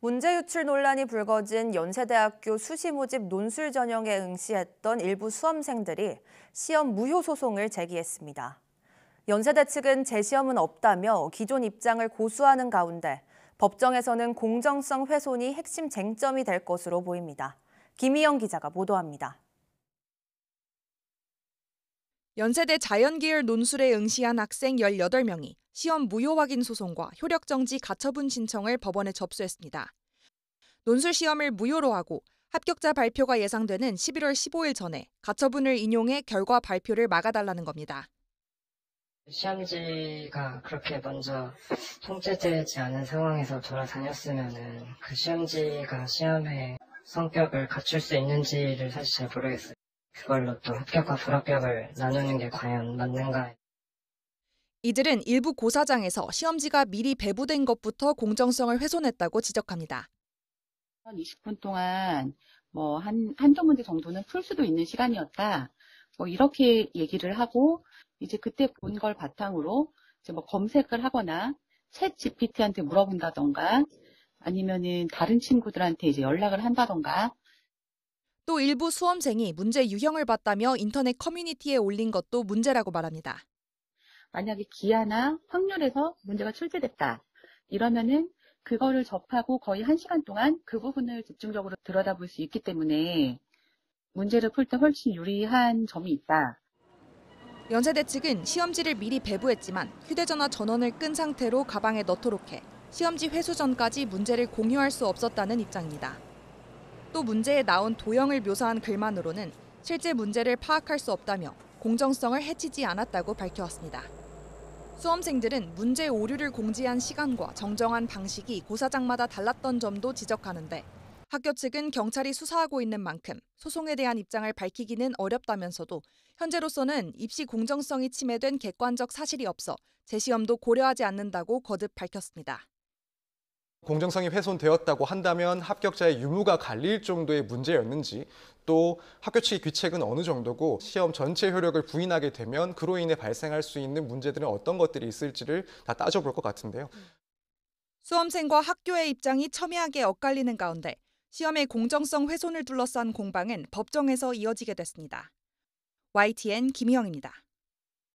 문제 유출 논란이 불거진 연세대학교 수시 모집 논술 전형에 응시했던 일부 수험생들이 시험 무효 소송을 제기했습니다. 연세대 측은 재시험은 없다며 기존 입장을 고수하는 가운데 법정에서는 공정성 훼손이 핵심 쟁점이 될 것으로 보입니다. 김희영 기자가 보도합니다. 연세대 자연계열 논술에 응시한 학생 18명이 시험 무효 확인 소송과 효력정지 가처분 신청을 법원에 접수했습니다. 논술 시험을 무효로 하고 합격자 발표가 예상되는 11월 15일 전에 가처분을 인용해 결과 발표를 막아달라는 겁니다. 시험지가 그렇게 먼저 통제되지 않은 상황에서 돌아다녔으면 그 시험지가 시험의 성격을 갖출 수 있는지를 사실 잘 모르겠어요. 그걸로 또 합격과 불합격을 나누는 게 과연 맞는가. 이들은 일부 고사장에서 시험지가 미리 배부된 것부터 공정성을 훼손했다고 지적합니다. 20분 동안 뭐 한, 한두 문제 정도는 풀 수도 있는 시간이었다. 뭐 이렇게 얘기를 하고 이제 그때 본 걸 바탕으로 이제 뭐 검색을 하거나 챗 GPT한테 물어본다던가 아니면은 다른 친구들한테 이제 연락을 한다던가 또 일부 수험생이 문제 유형을 봤다며 인터넷 커뮤니티에 올린 것도 문제라고 말합니다. 만약에 기아나 확률에서 문제가 출제됐다. 이러면은 그거를 접하고 거의 한시간 동안 그 부분을 집중적으로 들여다볼 수 있기 때문에 문제를 풀 때 훨씬 유리한 점이 있다. 연세대 측은 시험지를 미리 배부했지만 휴대전화 전원을 끈 상태로 가방에 넣도록 해 시험지 회수 전까지 문제를 공유할 수 없었다는 입장입니다. 또 문제에 나온 도형을 묘사한 글만으로는 실제 문제를 파악할 수 없다며 공정성을 해치지 않았다고 밝혀왔습니다. 수험생들은 문제 오류를 공지한 시간과 정정한 방식이 고사장마다 달랐던 점도 지적하는데 학교 측은 경찰이 수사하고 있는 만큼 소송에 대한 입장을 밝히기는 어렵다면서도 현재로서는 입시 공정성이 침해된 객관적 사실이 없어 재시험도 고려하지 않는다고 거듭 밝혔습니다. 공정성이 훼손되었다고 한다면 합격자의 유무가 갈릴 정도의 문제였는지 또 학교 측의 규책은 어느 정도고 시험 전체 효력을 부인하게 되면 그로 인해 발생할 수 있는 문제들은 어떤 것들이 있을지를 다 따져볼 것 같은데요. 수험생과 학교의 입장이 첨예하게 엇갈리는 가운데 시험의 공정성 훼손을 둘러싼 공방은 법정에서 이어지게 됐습니다. YTN 김희영입니다.